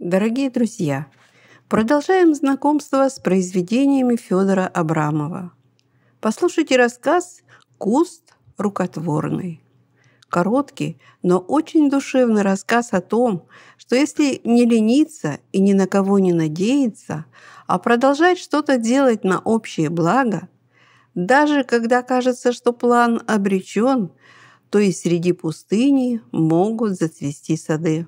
Дорогие друзья, продолжаем знакомство с произведениями Федора Абрамова. Послушайте рассказ «Куст рукотворный». Короткий, но очень душевный рассказ о том, что если не лениться и ни на кого не надеяться, а продолжать что-то делать на общее благо, даже когда кажется, что план обречен, то и среди пустыни могут зацвести сады.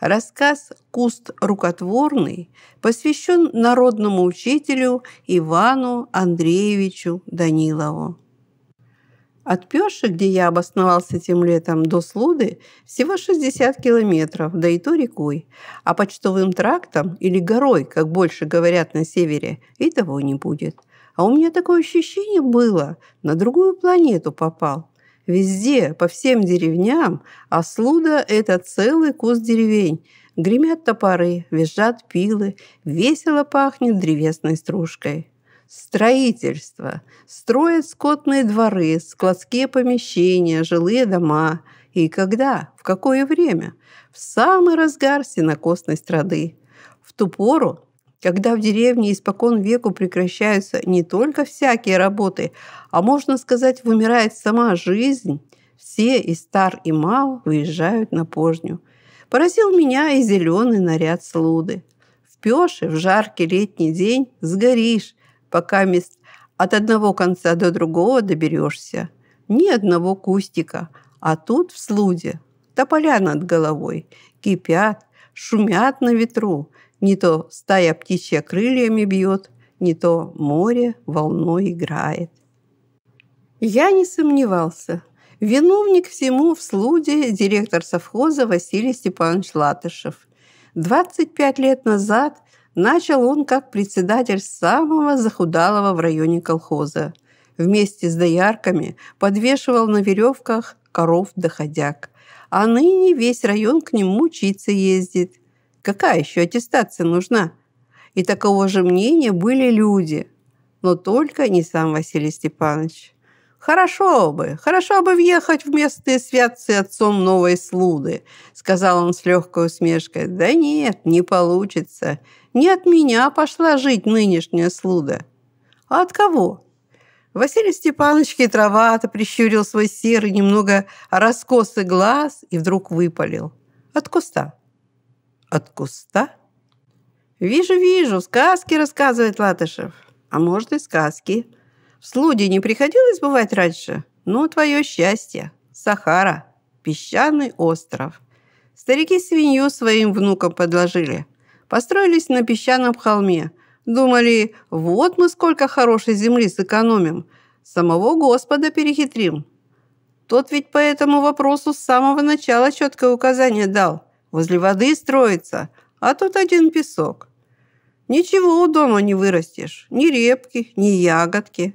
Рассказ «Куст рукотворный» посвящен народному учителю Ивану Андреевичу Данилову. От Пёши, где я обосновался тем летом, до Слуды всего 60 километров, да и то рекой. А почтовым трактом или горой, как больше говорят на севере, и того не будет. А у меня такое ощущение было, на другую планету попал. Везде, по всем деревням, а слуда – это целый кус деревень. Гремят топоры, визжат пилы, весело пахнет древесной стружкой. Строительство. Строят скотные дворы, складские помещения, жилые дома. И когда? В какое время? В самый разгар сенокосной страды. В ту пору когда в деревне испокон веку прекращаются не только всякие работы, а, можно сказать, вымирает сама жизнь, все и стар, и мал выезжают на пожню. Поразил меня и зеленый наряд слуды. В и в жаркий летний день сгоришь, пока мест от одного конца до другого доберешься. Ни одного кустика, а тут в слуде тополя над головой, кипят, шумят на ветру – не то стая птичья крыльями бьет, не то море волной играет. Я не сомневался. Виновник всему в слуде директор совхоза Василий Степанович Латышев. 25 лет назад начал он как председатель самого захудалого в районе колхоза. Вместе с доярками подвешивал на веревках коров-доходяк. А ныне весь район к нему учиться ездит – Какая еще аттестация нужна? И такого же мнения были люди, но только не сам Василий Степанович. «Хорошо бы, хорошо бы въехать в местные святцы отцом новой слуды», сказал он с легкой усмешкой. «Да нет, не получится. Не от меня пошла жить нынешняя слуда». «А от кого?» Василий Степанович хитровато прищурил свой серый, немного раскосый глаз и вдруг выпалил. «От куста» от куста. «Вижу, вижу, сказки рассказывает Латышев. А может, и сказки. В Слуде не приходилось бывать раньше? Ну, твое счастье. Сахара, песчаный остров. Старики свинью своим внукам подложили. Построились на песчаном холме. Думали, вот мы сколько хорошей земли сэкономим. Самого Господа перехитрим. Тот ведь по этому вопросу с самого начала четкое указание дал – Возле воды строится, а тут один песок. Ничего у дома не вырастешь, ни репки, ни ягодки.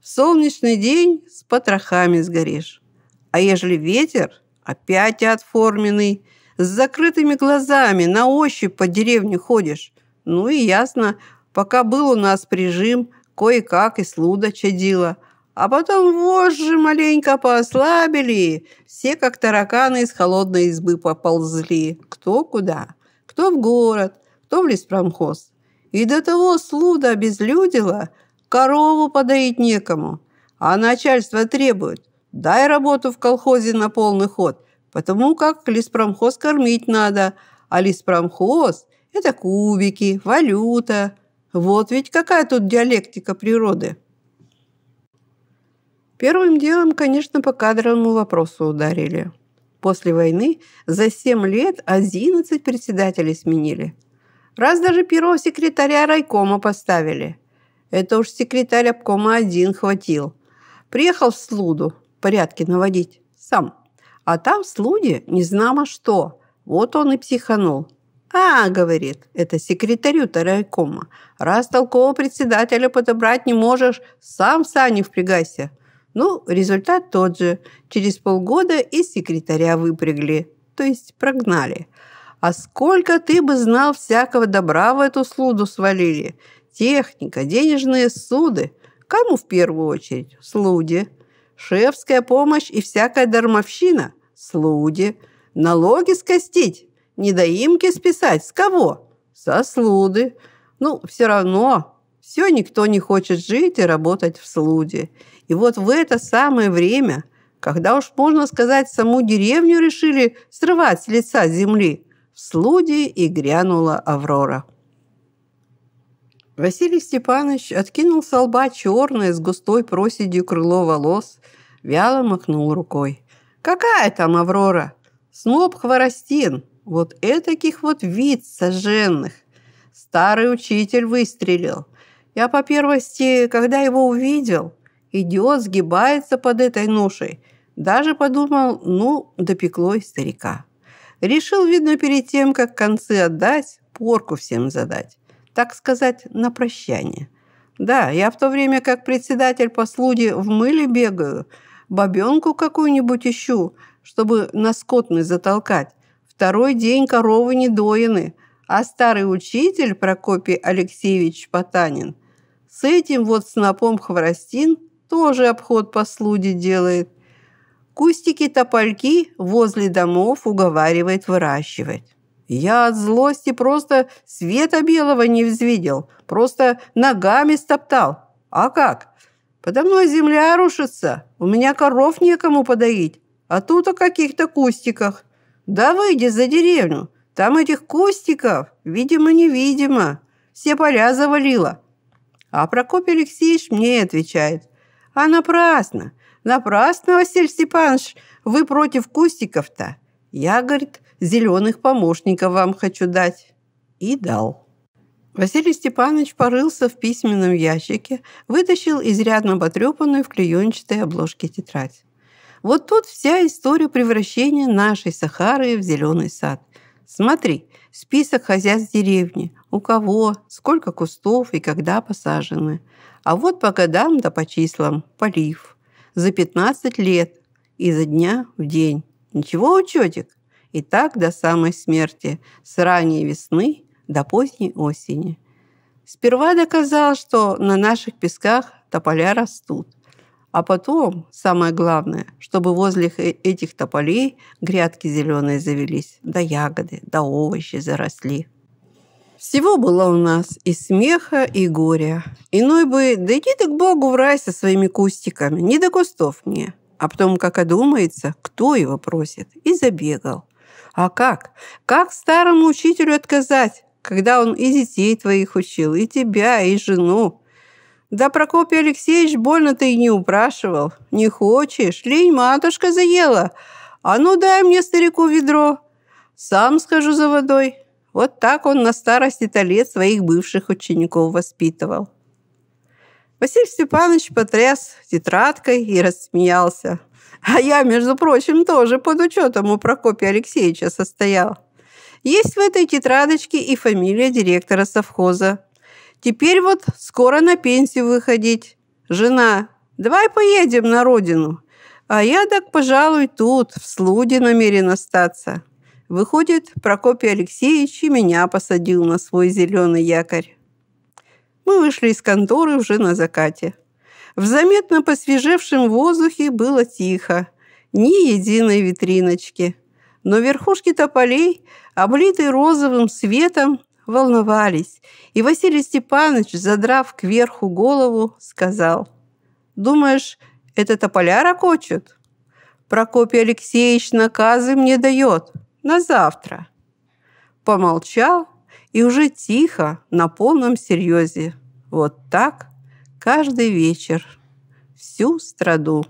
В солнечный день с потрохами сгоришь. А ежели ветер, опять отформенный, с закрытыми глазами на ощупь по деревне ходишь. Ну и ясно, пока был у нас прижим, кое-как и слуда чадила – а потом вожжи маленько послабили. Все, как тараканы, из холодной избы поползли. Кто куда? Кто в город, кто в леспромхоз. И до того слуда обезлюдила, корову подоить некому. А начальство требует, дай работу в колхозе на полный ход, потому как леспромхоз кормить надо, а леспромхоз – это кубики, валюта. Вот ведь какая тут диалектика природы. Первым делом, конечно, по кадровому вопросу ударили. После войны за 7 лет 11 председателей сменили. Раз даже первого секретаря райкома поставили. Это уж секретарь обкома один хватил. Приехал в Слуду порядки наводить сам. А там в Слуде не знамо что. Вот он и психанул. «А, — говорит, — это секретарю-то райкома. Раз толкового председателя подобрать не можешь, сам в сани впрягайся. Ну, результат тот же. Через полгода из секретаря выпрягли, то есть прогнали. А сколько ты бы знал всякого добра в эту слуду свалили? Техника, денежные суды. Кому в первую очередь? Слуде. Шефская помощь и всякая дармовщина? Слуде. Налоги скостить? Недоимки списать? С кого? Со слуды. Ну, все равно все никто не хочет жить и работать в Слуде. И вот в это самое время, когда уж, можно сказать, саму деревню решили срывать с лица земли, в Слуде и грянула Аврора. Василий Степанович откинул с лба черное с густой проседью крыло волос, вяло махнул рукой. «Какая там Аврора? Сноб хворостин! Вот этаких вот вид сожженных! Старый учитель выстрелил!» Я, по первости, когда его увидел, идиот сгибается под этой ношей. Даже подумал, ну, допекло и старика. Решил, видно, перед тем, как концы отдать, порку всем задать. Так сказать, на прощание. Да, я в то время, как председатель по слуге, в мыле бегаю, бабенку какую-нибудь ищу, чтобы на скотный затолкать. Второй день коровы не доены, а старый учитель Прокопий Алексеевич Потанин – с этим вот снопом хворостин тоже обход по слуде делает. Кустики-топольки возле домов уговаривает выращивать. Я от злости просто света белого не взвидел, просто ногами стоптал. А как? Подо мной земля рушится, у меня коров некому подоить, а тут о каких-то кустиках. Да выйди за деревню, там этих кустиков, видимо-невидимо, все поля завалило. А Прокопий Алексеевич мне отвечает. А напрасно, напрасно, Василий Степанович, вы против кустиков-то. Я, говорит, зеленых помощников вам хочу дать. И дал. Василий Степанович порылся в письменном ящике, вытащил изрядно потрепанную в клеенчатой обложке тетрадь. Вот тут вся история превращения нашей Сахары в зеленый сад – Смотри, список хозяйств деревни, у кого, сколько кустов и когда посажены. А вот по годам да по числам полив. За 15 лет и за дня в день. Ничего, учетик? И так до самой смерти, с ранней весны до поздней осени. Сперва доказал, что на наших песках тополя растут. А потом, самое главное, чтобы возле э, этих тополей грядки зеленые завелись, да ягоды, да овощи заросли. Всего было у нас и смеха, и горя. Иной бы, да иди ты к Богу в рай со своими кустиками, не до кустов мне. А потом, как одумается, кто его просит, и забегал. А как? Как старому учителю отказать, когда он и детей твоих учил, и тебя, и жену? Да Прокопий Алексеевич больно ты и не упрашивал. Не хочешь? Лень матушка заела. А ну дай мне, старику, ведро. Сам схожу за водой. Вот так он на старости-то лет своих бывших учеников воспитывал. Василий Степанович потряс тетрадкой и рассмеялся. А я, между прочим, тоже под учетом у Прокопия Алексеевича состоял. Есть в этой тетрадочке и фамилия директора совхоза Теперь вот скоро на пенсию выходить. Жена, давай поедем на родину. А я так, пожалуй, тут, в Слуде намерен остаться. Выходит, Прокопий Алексеевич и меня посадил на свой зеленый якорь. Мы вышли из конторы уже на закате. В заметно посвежевшем воздухе было тихо. Ни единой витриночки. Но верхушки тополей, облитые розовым светом, волновались, и Василий Степанович, задрав кверху голову, сказал, «Думаешь, это тополяра кочет?» Прокопий Алексеевич наказы мне дает на завтра». Помолчал и уже тихо, на полном серьезе. Вот так каждый вечер. Всю страду.